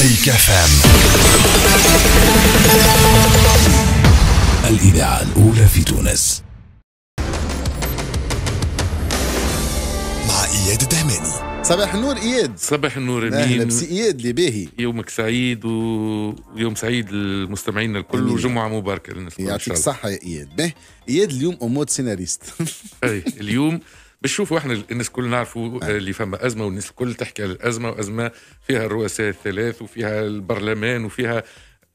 مزيكا فام الإذاعة الأولى في تونس مع إياد الدهماني صباح النور اياد صباح النور امين بسي اياد اللي باهي يومك سعيد ويوم سعيد للمستمعين الكل وجمعه مباركه للناس يعطيك الصحه يا اياد به اياد اليوم أموت سيناريست اي اليوم نشوفوا احنا الناس الكل نعرفوا آه. آه، اللي فما ازمه والناس الكل تحكي على الازمه وازمه فيها الرؤساء الثلاث وفيها البرلمان وفيها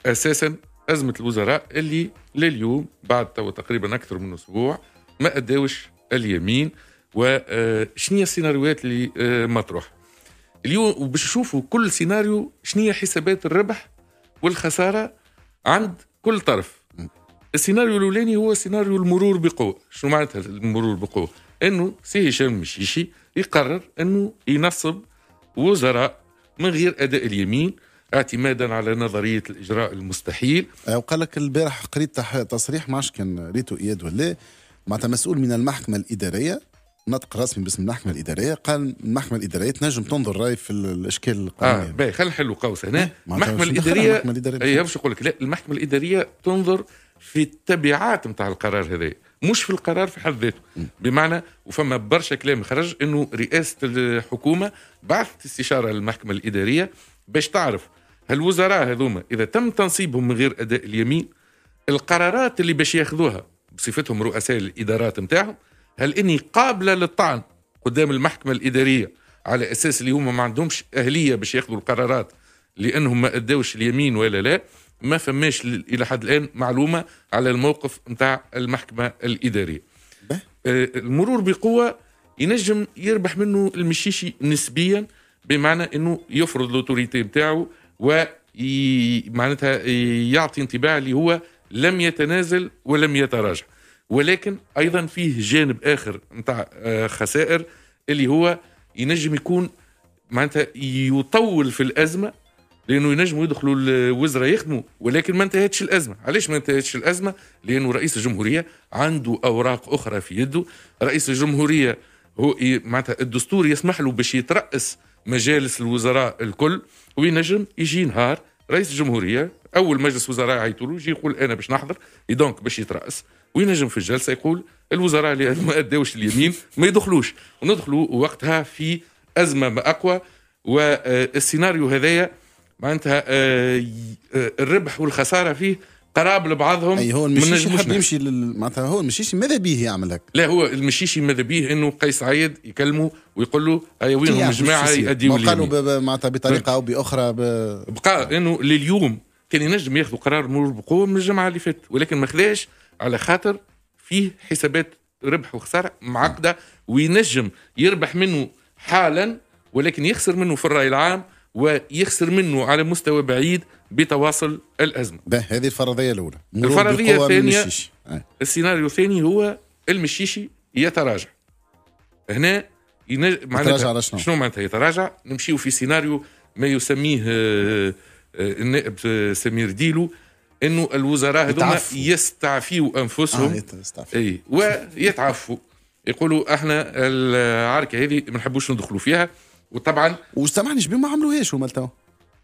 اساسا ازمه الوزراء اللي لليوم بعد تقريبا اكثر من اسبوع ما اداوش اليمين وشنو آه، هي السيناريوهات اللي مطروحه اليوم باش نشوفوا كل سيناريو شنو هي حسابات الربح والخساره عند كل طرف السيناريو الاولاني هو سيناريو المرور بقوه شنو معناتها المرور بقوه انه سي هشام المشيشي يقرر انه ينصب وزراء من غير اداء اليمين اعتمادا على نظريه الاجراء المستحيل أه، وقال لك البارح قريت تصريح ما كان ريتو اياد ولا معناتها مسؤول من المحكمه الاداريه نطق رسمي باسم المحكمه الاداريه قال المحكمه الاداريه تنجم تنظر راي في الاشكال القانونيه اه باهي خلينا نحلوا قوس هنا إيه، المحكمه الاداريه هي إيه، باش يقول لك لا المحكمه الاداريه تنظر في التبعات نتاع القرار هذا مش في القرار في حد ذاته بمعنى وفما برشا كلام خرج انه رئاسه الحكومه بعثت استشاره للمحكمه الاداريه باش تعرف هالوزراء هذوما اذا تم تنصيبهم من غير اداء اليمين القرارات اللي باش ياخذوها بصفتهم رؤساء الادارات نتاعهم هل اني قابله للطعن قدام المحكمه الاداريه على اساس اللي هما ما عندهمش اهليه باش ياخذوا القرارات لانهم ما اداوش اليمين ولا لا ما فماش الى حد الان معلومه على الموقف نتاع المحكمه الاداريه آه، المرور بقوه ينجم يربح منه المشيشي نسبيا بمعنى انه يفرض لوتوريتي نتاعو و معناتها يعطي انطباع اللي هو لم يتنازل ولم يتراجع ولكن ايضا فيه جانب اخر نتاع آه، خسائر اللي هو ينجم يكون معناتها يطول في الازمه لانه ينجموا يدخلوا الوزراء يخدموا ولكن ما انتهتش الازمه، علاش ما انتهتش الازمه؟ لانه رئيس الجمهوريه عنده اوراق اخرى في يده، رئيس الجمهوريه هو معناتها الدستور يسمح له باش يترأس مجالس الوزراء الكل وينجم يجي نهار رئيس الجمهوريه اول مجلس وزراء يعيطوا له يجي يقول انا باش نحضر دونك باش يترأس وينجم في الجلسه يقول الوزراء اللي ما اداوش اليمين ما يدخلوش وندخلوا وقتها في ازمه ما اقوى والسيناريو هذايا معناتها آه، آه، الربح والخساره فيه قراب لبعضهم اي هو المشيشي حب يمشي لل... معناتها هو المشيشي ماذا به يعمل هيك لا هو المشيشي ماذا به انه قيس عايد يكلمه ويقول له اي وين طيب، الجماعه يأديوا لي قالوا معناتها بطريقه او باخرى ب... بقى انه لليوم كان ينجم ياخذوا قرار مرور بقوه من الجمعه اللي فاتت ولكن ما خذاش على خاطر فيه حسابات ربح وخساره معقده وينجم يربح منه حالا ولكن يخسر منه في الراي العام ويخسر منه على مستوى بعيد بتواصل الازمه. ده هذه الفرضيه الاولى. الفرضيه الثانيه آه. السيناريو الثاني هو المشيشي يتراجع. هنا ينج... معناتها شنو, شنو معناتها يتراجع؟ نمشيو في سيناريو ما يسميه آه، آه، النائب سمير ديلو انه الوزراء هذوما يستعفيوا انفسهم آه اي ويتعفوا يقولوا احنا العركه هذه ما نحبوش ندخلوا فيها وطبعا وسامحني شبيه ما عملوهاش هما توا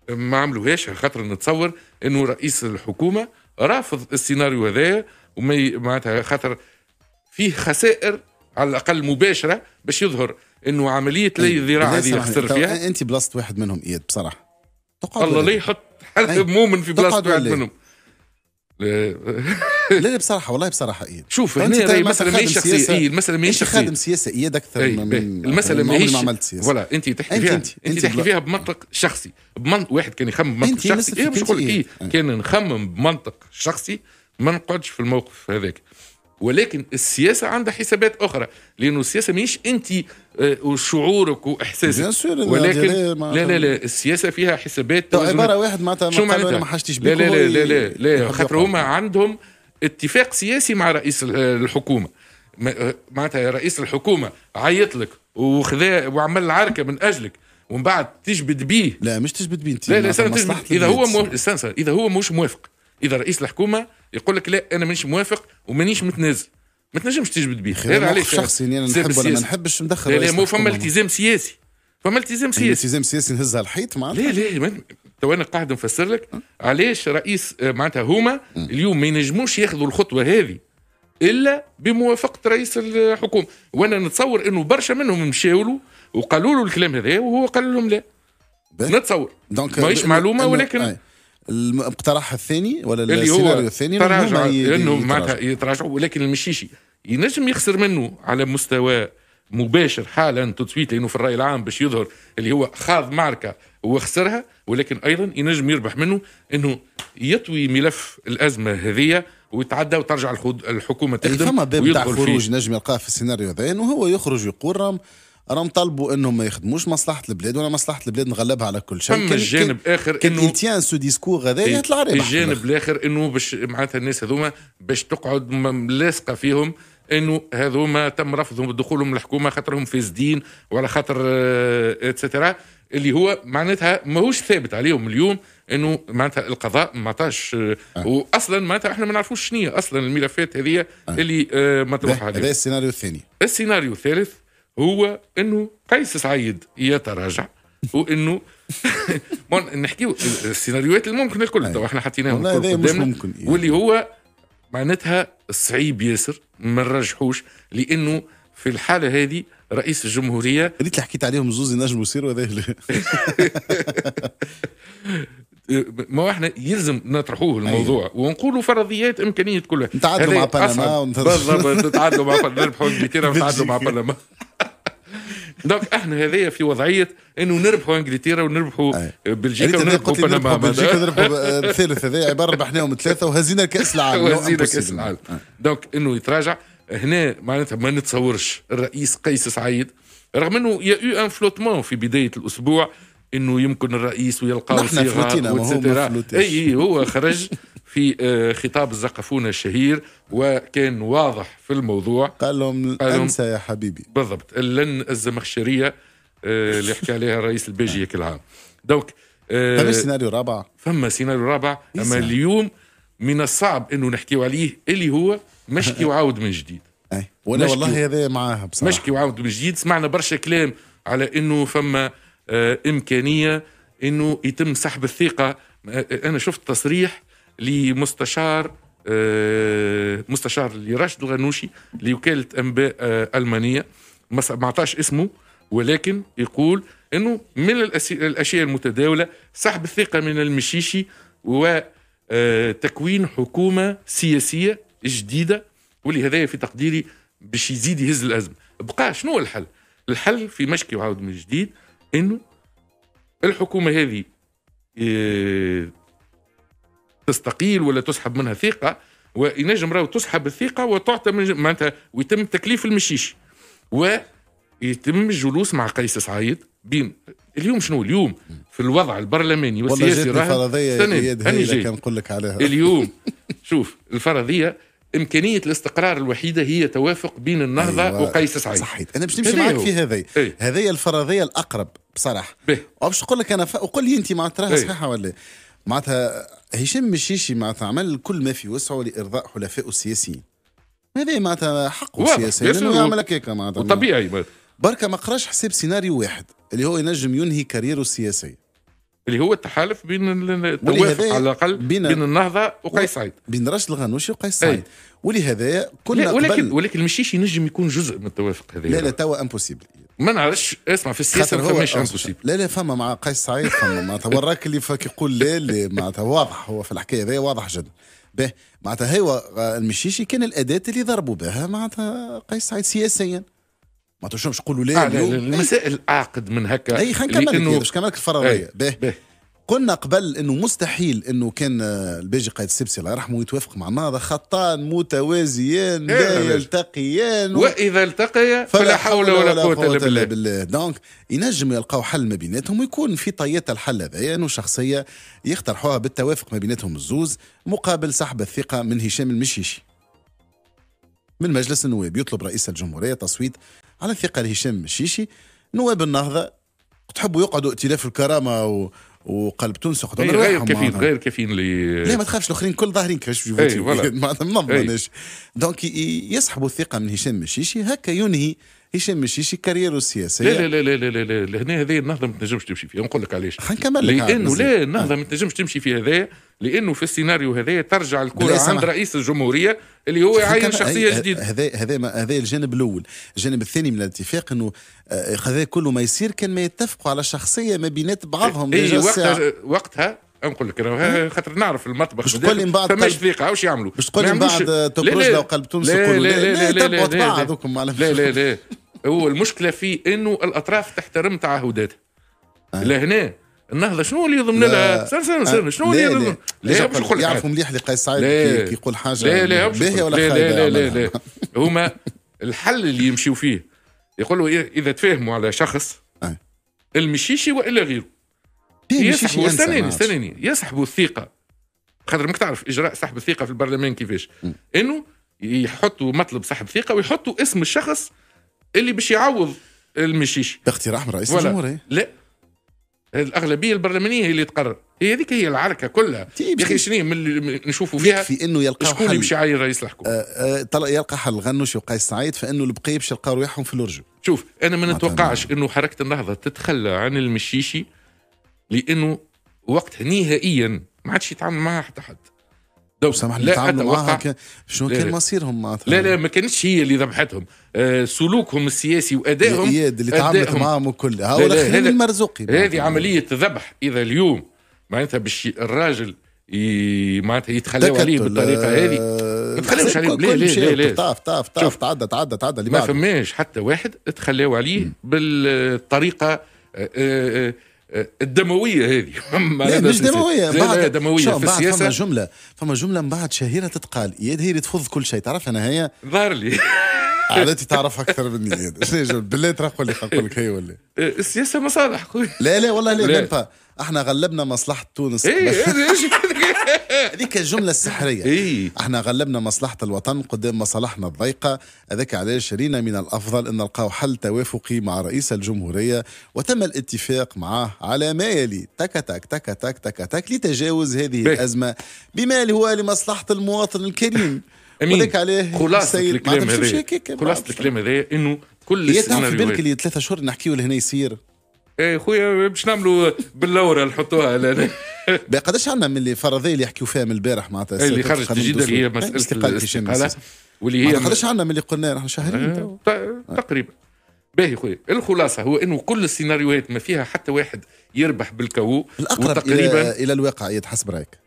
ما عملوهاش خاطر نتصور انه رئيس الحكومه رافض السيناريو هذايا وما معناتها خاطر فيه خسائر على الاقل مباشره باش يظهر انه عمليه لي الذراع إيه، إيه، هذه خسر فيها انت بلاصه واحد منهم اياد بصراحه تقعد الله لا يحط حد مؤمن في بلاصه واحد منهم لا بصراحه والله بصراحه ايه شوف هنا المساله طيب، ماهيش شخصيه ايه المساله ماهيش شخصيه خادم سياسه اياد اكثر أي. من إيه. المسألة ما عملت سياسه ولا انت تحكي فيها انت, انت, انت تحكي فيها بمنطق شخصي بمنطق واحد كان يخمم بمنطق شخصي ايه باش نقول ايه كان نخمم بمنطق شخصي ما نقعدش في الموقف هذاك ولكن السياسه عندها حسابات اخرى لانه السياسه مش انت آه، وشعورك واحساسك ولكن لا لا لا السياسه فيها حسابات عباره واحد معناتها ما, ما حشتش لا لا لا لا لا, لا, لا خاطر هما عندهم اتفاق سياسي مع رئيس الحكومه معناتها رئيس الحكومه عيط لك وخذا وعمل عركه من اجلك ومن بعد تجبد بيه لا مش تجبد بيه انت لا لا تجبد اذا هو مو... استنى اذا هو مش موافق اذا رئيس الحكومه يقول لك لا انا مانيش موافق ومانيش متنازل ما تنجمش تجبد بيه هذا عليك شخصي انا نحب ولا ما نحبش ندخل لا, لا مو فما التزام سياسي فما التزام سياسي التزام سياسي نهزها الحيط معناتها لا لا تو انا قاعد نفسر لك أه؟ علاش رئيس آه، معناتها هما أه. اليوم ما ينجموش ياخذوا الخطوه هذه الا بموافقه رئيس الحكومه وانا نتصور انه برشا منهم مشاو له وقالوا له الكلام هذا وهو قال لهم لا نتصور دونك ماهيش euh, معلومه euh, ولكن آه. المقترح الثاني ولا السيناريو الثاني تراجع انه معناتها يتراجعوا ولكن المشيشي ينجم يخسر منه على مستوى مباشر حالا تتصويت لانه في الراي العام باش يظهر اللي هو خاض معركه وخسرها ولكن ايضا ينجم يربح منه انه يطوي ملف الازمه هذه ويتعدى وترجع الحكومه إيه، تخدم فما باب تاع خروج نجم يلقاه في السيناريو هذا انه هو يخرج يقول رام راهم طلبوا انهم ما يخدموش مصلحه البلاد ولا مصلحه البلاد نغلبها على كل شيء فما الجانب اخر انه كان سو ديسكور هذا إيه، يطلع الجانب الاخر انه باش معناتها الناس هذوما باش تقعد لاصقه فيهم انه هذوما تم رفضهم دخولهم الحكومه خاطرهم فاسدين وعلى خاطر اتسترا آه، اللي هو معناتها ماهوش ثابت عليهم اليوم انه معناتها القضاء ما عطاش آه، أه. واصلا معناتها احنا ما نعرفوش شنو اصلا الملفات هذه اللي مطروحه عليها هذا السيناريو الثاني السيناريو الثالث هو انه قيس سعيد يتراجع وانه نحكيو السيناريوهات اللي ممكن الكل احنا حطيناهم يعني. واللي هو معناتها صعيب ياسر ما نرجحوش لانه في الحاله هذه رئيس الجمهوريه ريت اللي حكيت عليهم زوز ينجموا يصيروا هذا ما احنا يلزم نطرحوه الموضوع أيوة. ونقولوا فرضيات امكانيه كلها نتعادلوا مع بنما بالضبط نتعادلوا مع نربحوا انجلترا ونتعادلوا مع بنما دونك احنا هذايا في وضعيه انه نربحوا انجلترا ونربحوا بلجيكا ونربحوا بنما بلجيكا ونربحوا الثالث هذايا عباره ربحناهم ثلاثه وهزينا كاس العالم وهزينا كاس العالم دونك انه يتراجع هنا معناتها ما نتصورش الرئيس قيس سعيد رغم انه يا او ان فلوتمون في بدايه الاسبوع انه يمكن الرئيس ويلقاو اي اي هو خرج في آه، خطاب الزقفون الشهير وكان واضح في الموضوع قال لهم انسى يا حبيبي بالضبط لن الزمخشريه آه، اللي حكى عليها الرئيس البيجي نعم. كل عام دونك آه، فما سيناريو رابع فما سيناريو رابع اما اليوم من الصعب انه نحكيو عليه اللي هو مشكي وعاود من جديد اي ولا والله هذا معاها بصراحه مشكي وعاود من جديد سمعنا برشا كلام على انه فما امكانيه انه يتم سحب الثقه انا شفت تصريح لمستشار آه، مستشار لراشد غنوشي لوكاله انباء آه، المانيه ما معطاش اسمه ولكن يقول انه من الاشياء المتداوله سحب الثقه من المشيشي وتكوين آه، حكومه سياسيه جديده ولهذا في تقديري باش يزيد يهز الازمه بقى شنو الحل الحل في مشكي وعاود من جديد انه الحكومه هذه تستقيل ولا تسحب منها ثقه وينجم راهو تسحب الثقه وتعطى معناتها ويتم تكليف المشيش ويتم الجلوس مع قيس سعيد بين اليوم شنو اليوم في الوضع البرلماني والسياسي والله فرضيه هاني جاي نقول لك عليها اليوم شوف الفرضيه إمكانية الاستقرار الوحيدة هي توافق بين النهضة أيوة. وقيس سعيد صحيت أنا باش نمشي معك في هذه أيوة. هذه الفرضية الأقرب بصراحة باش نقول لك أنا ف... وقول لي أنت ما تراها أيوة. صحيحة ولا معناتها هشام مشيشي معناتها عمل كل ما في وسعه لارضاء حلفائه السياسيين هذا معناتها حقه السياسي لانه يعمل هكاك معناتها وطبيعي بركه ما قراش حساب سيناريو واحد اللي هو ينجم ينهي كاريره السياسيه اللي هو التحالف بين التوافق على الاقل بين, بين النهضه وقيس سعيد بين راشد الغنوشي وقيس سعيد ولهذا كنا ولكن قبل ولكن المشيشي نجم يكون جزء من التوافق هذا لا لا توا امبوسيبل ما نعرفش اسمع في السياسه ما فماش امبوسيبل لا لا فما مع قيس سعيد فما معناتها وراك اللي يقول لا لا معناتها واضح هو في الحكايه هذايا واضح جدا به معناتها هو المشيشي آه، كان الاداه اللي ضربوا بها معناتها قيس سعيد سياسيا ما تشوفش تقولوا آه، لا المسائل اعقد من هكا اي خلينا نكمل باش كملك الفراغيه إيه، باهي قلنا قبل انه مستحيل انه كان آه، الباجي قائد السبسي الله يرحمه يتوافق مع النهضه خطان متوازيان إيه، لا يلتقيان و... واذا التقيا فلا حول ولا قوه الا بالله, بالله. دونك ينجم يلقاو حل ما بيناتهم ويكون في طيات الحل هذا يعني شخصيه يقترحوها بالتوافق ما بيناتهم الزوز مقابل سحب الثقه من هشام المشيشي من مجلس النواب يطلب رئيس الجمهوريه تصويت على ثقة لهشام الشيشي نواب النهضة تحبوا يقعدوا ائتلاف الكرامة و... وقلب تونس وقت غير, غير غير كفين لي لا ما تخافش الاخرين كل ظاهرين كيفاش إيه، ما إيه. منظمش دونك يسحبوا الثقه من هشام الشيشي هكا ينهي هشام مشيشي كاريرو السياسيه لا لا لا لا لا لا, لا. هنا هذه النهضه ما تنجمش تمشي فيها نقول لك علاش نكمل لك لانه لا النهضه ما تنجمش تمشي في هذا لانه في السيناريو هذا ترجع الكره عند رئيس الجمهوريه اللي هو يعين شخصيه جديده هذا هذا هذا الجانب الاول الجانب الثاني من الاتفاق انه هذا كله ما يصير كان ما يتفقوا على شخصيه ما بينات بعضهم اي وقتها وقتها نقول لك خاطر نعرف المطبخ باش تقول لي من بعد فماش ثقه واش يعملوا باش تقول لي من بعد تخرج لو قلب تونس لا لا لا لا لا لا لا لا لا لا هو المشكله في انه الاطراف تحترم تعهداتها آه. لهنا النهضه شنو اللي يضمن لها سر سر سر آه. شنو اللي يضمن لا باش نقول يعرفوا مليح اللي قيس سعيد كي يقول حاجه لا لا باهيه ولا لا لا لا, لا, لا. هما الحل اللي يمشيو فيه يقولوا إيه، اذا تفاهموا على شخص آه. المشيشي والا غيره إيه، يسحبوا استناني استناني يسحبوا الثقه خاطر ماك تعرف اجراء سحب الثقه في البرلمان كيفاش انه يحطوا مطلب سحب ثقه ويحطوا اسم الشخص اللي باش يعوض المشيشي باقتراح من رئيس الجمهوريه لا الاغلبيه البرلمانيه هي اللي تقرر هي هذيك هي العركه كلها يا اخي شنو من نشوفوا فيها في انه يلقى شكون اللي باش يعين رئيس الحكومه آه آه يلقى حل غنوش وقيس سعيد فانه البقيه باش يلقاو رواحهم في الرجل شوف انا ما نتوقعش انه حركه النهضه تتخلى عن المشيشي لانه وقتها نهائيا ما عادش يتعامل معها حتى حد لو سمحت لي تعاملوا معها كان شو لا كان لا مصيرهم معناتها لا لا ما كانتش هي اللي ذبحتهم آه سلوكهم السياسي وادائهم الاياد اللي تعاملت معهم وكل هؤلاء المرزوقي هذه عمليه ذبح اذا اليوم معناتها باش الراجل ي... معناتها يتخلاو عليه بالطريقه آه، هذه ما تخلاوش عليه لا لا لا طاف طاف طاف تعدى تعدى تعدى ما فماش حتى واحد تخلاو عليه بالطريقه آه، آه، الدمويه هذه مش دمويه بعد دمويه في السياسه فما جمله فما جمله من بعد شهيره تتقال هي اللي تفض كل شيء تعرف انا هي ظهر لي عادتي تعرف اكثر مني زيادة بالله ترقوا لي نقول لك هي ولا إيه، السياسه مصالح خويا لا لا والله لا, لا. احنا غلبنا مصلحه تونس ايه, إيه، إيه. هذيك الجمله السحريه إيه. احنا غلبنا مصلحه الوطن قدام مصالحنا الضيقه هذاك علاش رينا من الافضل ان نلقاو حل توافقي مع رئيس الجمهوريه وتم الاتفاق معه على ما يلي تك تك تك تك تك تك لتجاوز هذه بيه. الازمه بما هو لمصلحه المواطن الكريم امين عليه خلاصه الكلام هذا خلاصه الكلام هذا انه كل السيناريوهات يتعرف بالك اللي ثلاثة شهور نحكيو لهنا يصير اي خويا باش نعملوا باللورة نحطوها لنا قداش عندنا من اللي فرضيه اللي يحكيوا فيها من البارح معناتها اللي خرجت جديد اللي هي مساله واللي هي قداش عندنا من اللي قلنا نحن شهرين آه، تقريبا باهي خويا الخلاصه هو انه كل السيناريوهات ما فيها حتى واحد يربح بالكو وتقريبا الى الواقع حسب رايك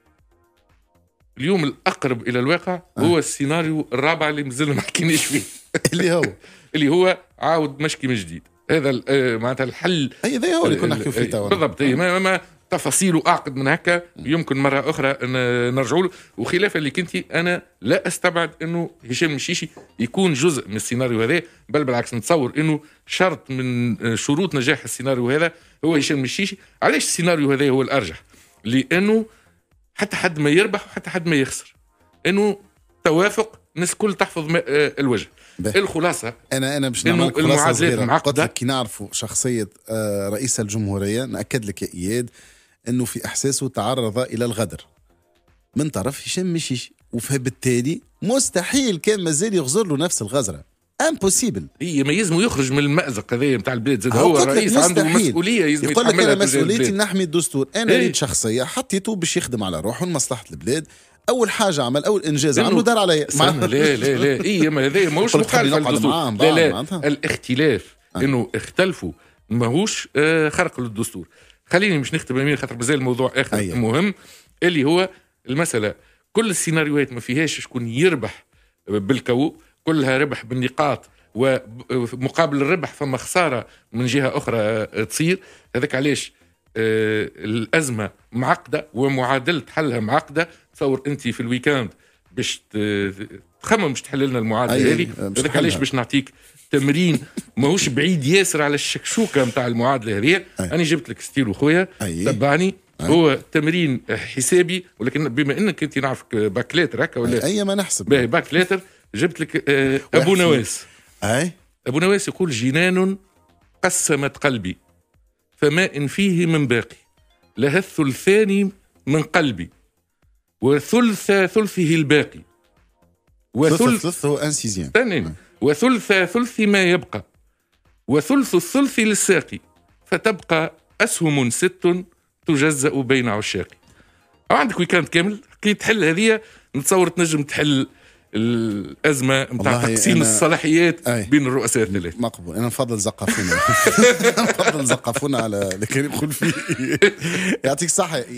اليوم الاقرب الى الواقع آه. هو السيناريو الرابع اللي مازلنا ما حكيناش فيه اللي هو اللي هو عاود مشكي من جديد هذا إيه إيه معناتها الحل اي ذا إيه، هو اللي كنا نحكيو فيه توا بالضبط ما, ما تفاصيله اعقد من هكا يمكن مره اخرى نرجعوا له وخلافا اللي كنتي انا لا استبعد انه هشام المشيشي يكون جزء من السيناريو هذا بل بالعكس نتصور انه شرط من آه، شروط نجاح السيناريو هذا هو هشام المشيشي علاش السيناريو هذا هو الارجح لانه حتى حد ما يربح وحتى حد ما يخسر انه توافق الناس الكل تحفظ آه، الوجه بيه. الخلاصه انا انا باش نعمل المعادلات معقده كي نعرفوا شخصيه آه، رئيس الجمهوريه ناكد لك يا اياد انه في احساسه تعرض الى الغدر من طرف هشام مشيشي وبالتالي مستحيل كان مازال يغزر له نفس الغزره امبوسيبل هي ما يزمو يخرج من المأزق هذايا نتاع البلاد زاد هو الرئيس عنده مسؤوليه يزمو يقول لك انا مسؤوليتي نحمي الدستور انا ريت شخصيه حطيته باش يخدم على روحه لمصلحه البلاد اول حاجه عمل اول انجاز عمله دار علي لا لا لا اي ما هذا ماهوش مخالفه لا لا الاختلاف آه. انه اختلفوا ماهوش آه، خرق للدستور خليني مش نختم امين خاطر مازال الموضوع اخر أيه. مهم اللي هو المساله كل السيناريوهات ما فيهاش شكون يربح بالكو كلها ربح بالنقاط ومقابل الربح فما خساره من جهه اخرى تصير هذاك علاش آه، الازمه معقده ومعادله حلها معقده تصور انت في الويكاند باش تخمم باش تحل لنا المعادله هذه هذاك علاش باش نعطيك تمرين ماهوش بعيد ياسر على الشكشوكه نتاع المعادله هذه انا جبت لك ستيلو خويا تبعني هو تمرين حسابي ولكن بما انك انت نعرفك باك ليتر هكا ولا اي ما نحسب باك ليتر جبت لك آه، ابو نواس اي ابو نواس يقول جنان قسمت قلبي فما ان فيه من باقي لها الثلثان من قلبي وثلث ثلثه الباقي وثلث ثلث هو ان سيزيام نعم. وثلث ثلث ما يبقى وثلث الثلث للساقي فتبقى أسهم ست تجزأ بين عشاقي عندك ويكاند كامل كي تحل هذه نتصور تنجم تحل الازمه نتاع تقسيم الصلاحيات أي. بين الرؤساء الثلاثه مقبول انا نفضل زقفونا نفضل زقفونا على الكريم خلفي يعطيك الصحه